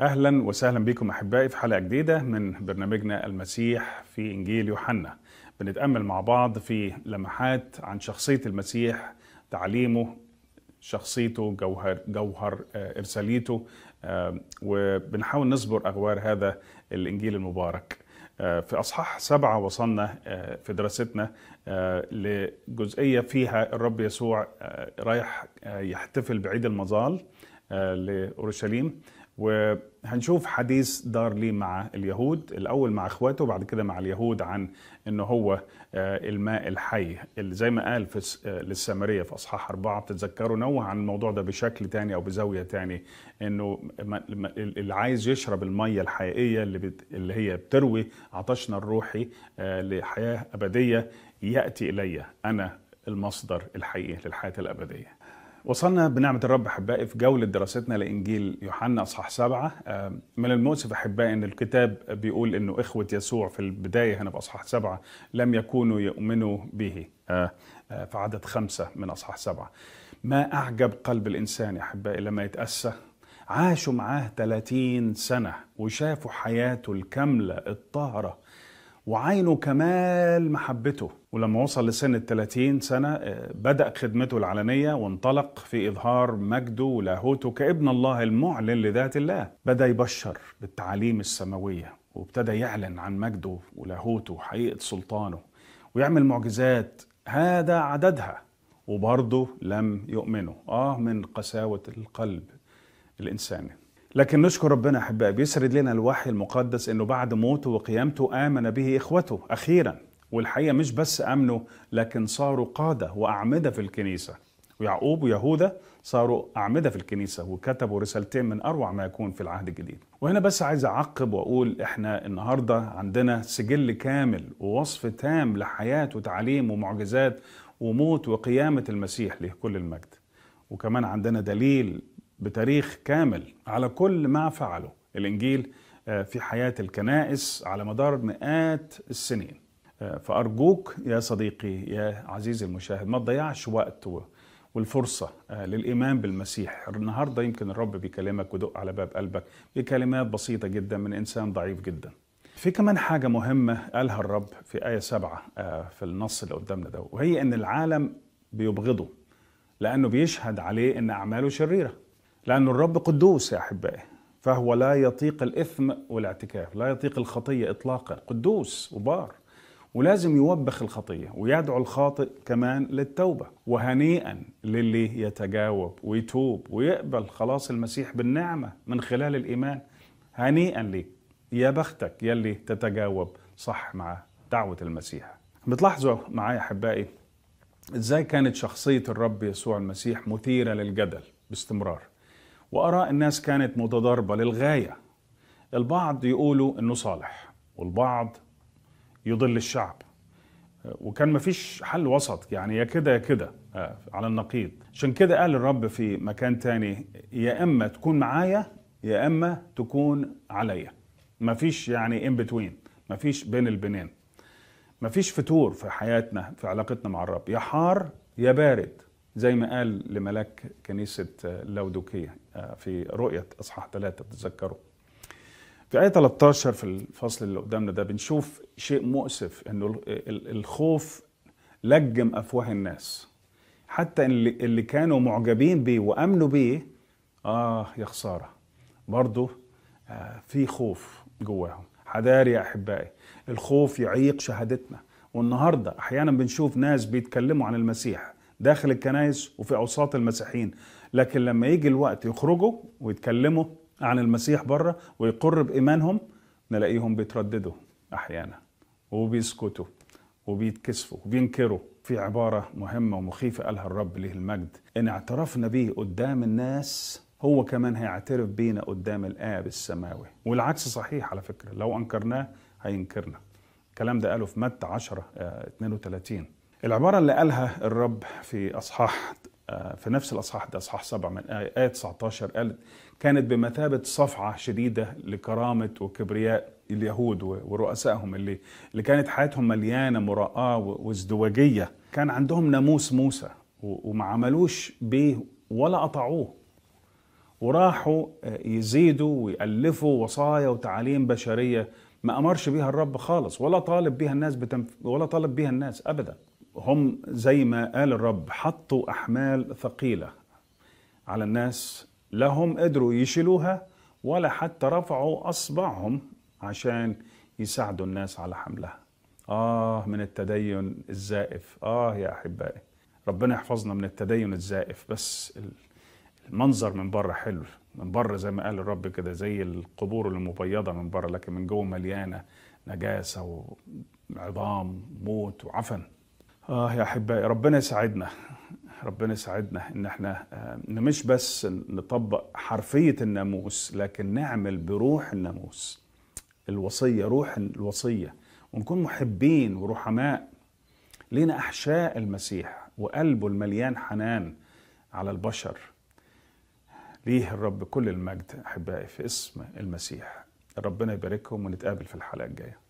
اهلا وسهلا بكم احبائي في حلقه جديده من برنامجنا المسيح في انجيل يوحنا. بنتامل مع بعض في لمحات عن شخصيه المسيح، تعليمه، شخصيته، جوهر جوهر آه، ارساليته آه، وبنحاول نصبر اغوار هذا الانجيل المبارك. آه، في اصحاح سبعه وصلنا في دراستنا لجزئيه فيها الرب يسوع رايح يحتفل بعيد المظال لاورشليم وهنشوف حديث دار لي مع اليهود الاول مع اخواته وبعد كده مع اليهود عن ان هو آه، الماء الحي اللي زي ما قال في آه، للسامريه في اصحاح اربعه بتتذكروا نوه عن الموضوع ده بشكل تاني او بزاويه تاني انه اللي عايز يشرب الميه الحقيقيه اللي, بت اللي هي بتروي عطشنا الروحي آه، لحياه ابديه ياتي الي انا المصدر الحقيقي للحياه الابديه وصلنا بنعمة الرب أحبائي في جولة دراستنا لإنجيل يوحنا أصحاح سبعة آه، من المؤسف أحبائي أن الكتاب بيقول أنه إخوة يسوع في البداية هنا في أصحاح سبعة لم يكونوا يؤمنوا به آه، آه، في عدد خمسة من أصحاح سبعة ما أعجب قلب الإنسان يا أحبائي لما يتأسى عاشوا معاه 30 سنة وشافوا حياته الكاملة الطاهرة وعينه كمال محبته ولما وصل لسن ال 30 سنة آه، بدأ خدمته العلنية وانطلق في إظهار مجده ولاهوته كابن الله المعلن لذات الله بدأ يبشر بالتعاليم السماوية وابتدى يعلن عن مجده ولاهوته وحقيقة سلطانه ويعمل معجزات هذا عددها وبرضه لم يؤمنوا آه من قساوة القلب الإنساني لكن نشكر ربنا احبائي بيسرد لنا الوحي المقدس انه بعد موته وقيامته امن به اخوته اخيرا والحقيقه مش بس امنوا لكن صاروا قاده واعمده في الكنيسه ويعقوب ويهوذا صاروا أعمدة في الكنيسة وكتبوا رسالتين من أروع ما يكون في العهد الجديد وهنا بس عايز أعقب وأقول إحنا النهاردة عندنا سجل كامل ووصف تام لحياة وتعليم ومعجزات وموت وقيامة المسيح لكل المجد وكمان عندنا دليل بتاريخ كامل على كل ما فعله الانجيل آه، في حياه الكنائس على مدار مئات السنين آه، فارجوك يا صديقي يا عزيزي المشاهد ما تضيعش وقت والفرصة آه، للإيمان بالمسيح النهاردة يمكن الرب بيكلمك ودق على باب قلبك بكلمات بسيطة جدا من إنسان ضعيف جدا في كمان حاجة مهمة قالها الرب في آية سبعة في النص اللي قدامنا ده وهي إن العالم بيبغضه لأنه بيشهد عليه إن أعماله شريرة لأن الرب قدوس يا أحبائي فهو لا يطيق الإثم والاعتكاف لا يطيق الخطية إطلاقا قدوس وبار ولازم يوبخ الخطية ويدعو الخاطئ كمان للتوبة وهنيئا للي يتجاوب ويتوب ويقبل خلاص المسيح بالنعمة من خلال الإيمان هنيئا ليك يا بختك يلي تتجاوب صح مع دعوة المسيح بتلاحظوا معايا أحبائي إزاي كانت شخصية الرب يسوع المسيح مثيرة للجدل باستمرار وآراء الناس كانت متضاربة للغاية البعض يقولوا أنه صالح والبعض يضل الشعب وكان مفيش حل وسط يعني يا كده يا كده آه، على النقيض عشان كده قال الرب في مكان تاني يا اما تكون معايا يا اما تكون عليا مفيش يعني ان بتوين مفيش بين البنين مفيش فتور في حياتنا في علاقتنا مع الرب يا حار يا بارد زي ما قال لملاك كنيسة آه، لودوكية آه، في رؤية إصحاح ثلاثة تتذكروا في آية 13 في الفصل اللي قدامنا ده بنشوف شيء مؤسف إنه الخوف لجم أفواه الناس حتى اللي كانوا معجبين بيه وأمنوا بيه آه يا خسارة برضه آه، في خوف جواهم حذار يا أحبائي الخوف يعيق شهادتنا والنهاردة أحيانا بنشوف ناس بيتكلموا عن المسيح داخل الكنائس وفي اوساط المسيحيين لكن لما يجي الوقت يخرجوا ويتكلموا عن المسيح بره ويقر بايمانهم نلاقيهم بيترددوا احيانا وبيسكتوا وبيتكسفوا وبينكروا في عباره مهمه ومخيفه قالها الرب ليه المجد ان اعترفنا بيه قدام الناس هو كمان هيعترف بينا قدام الاب السماوي والعكس صحيح على فكره لو انكرناه هينكرنا الكلام ده قاله في متى 10 32 آه، العبارة اللي قالها الرب في أصحاح آه، في نفس الأصحاح ده أصحاح 7 من آية 19 قال كانت بمثابة صفعة شديدة لكرامة وكبرياء اليهود ورؤسائهم اللي اللي كانت حياتهم مليانة مراءة وازدواجية كان عندهم ناموس موسى وما عملوش بيه ولا قطعوه وراحوا يزيدوا ويألفوا وصايا وتعاليم بشرية ما أمرش بيها الرب خالص ولا طالب بيها الناس بتنف... ولا طالب بيها الناس أبداً هم زي ما قال الرب حطوا احمال ثقيله على الناس لا هم قدروا يشيلوها ولا حتى رفعوا اصبعهم عشان يساعدوا الناس على حملها اه من التدين الزائف اه يا احبائي ربنا يحفظنا من التدين الزائف بس المنظر من بره حلو من بره زي ما قال الرب كده زي القبور المبيضه من بره لكن من جوه مليانه نجاسه وعظام موت وعفن آه يا أحبائي ربنا يساعدنا ربنا يساعدنا إن إحنا آه، إن مش بس نطبق حرفية الناموس لكن نعمل بروح الناموس الوصية روح الوصية ونكون محبين ورحماء لينا أحشاء المسيح وقلبه المليان حنان على البشر ليه الرب كل المجد أحبائي في اسم المسيح ربنا يباركهم ونتقابل في الحلقة الجاية